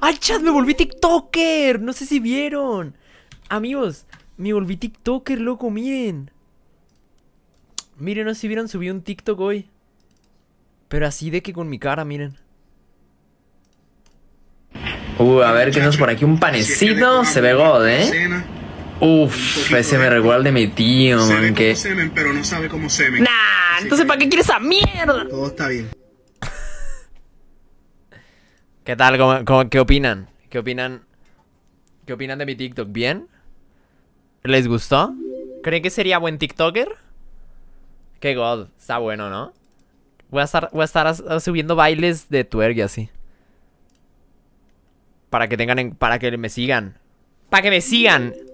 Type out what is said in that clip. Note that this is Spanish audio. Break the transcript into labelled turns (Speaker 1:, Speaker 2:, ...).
Speaker 1: ¡Ay, chat! ¡Me volví TikToker! No sé si vieron. Amigos, me volví TikToker, loco, miren. Miren, no sé si vieron, subí un TikTok hoy. Pero así de que con mi cara, miren.
Speaker 2: Uh, a ver, ¿qué por aquí? Un panecito, se ve god, ¿eh? Uf, ese me recuerda de mi tío, man, que...
Speaker 1: Nah, entonces ¿para qué quieres esa
Speaker 2: mierda? Todo está bien. ¿Qué tal? qué opinan? ¿Qué opinan? ¿Qué opinan de mi TikTok? ¿Bien? ¿Les gustó? ¿Creen que sería buen TikToker? Qué god, está bueno, ¿no? Voy a estar, estar subiendo bailes de twerk y así. Para que tengan en, para que me sigan. Para que me sigan.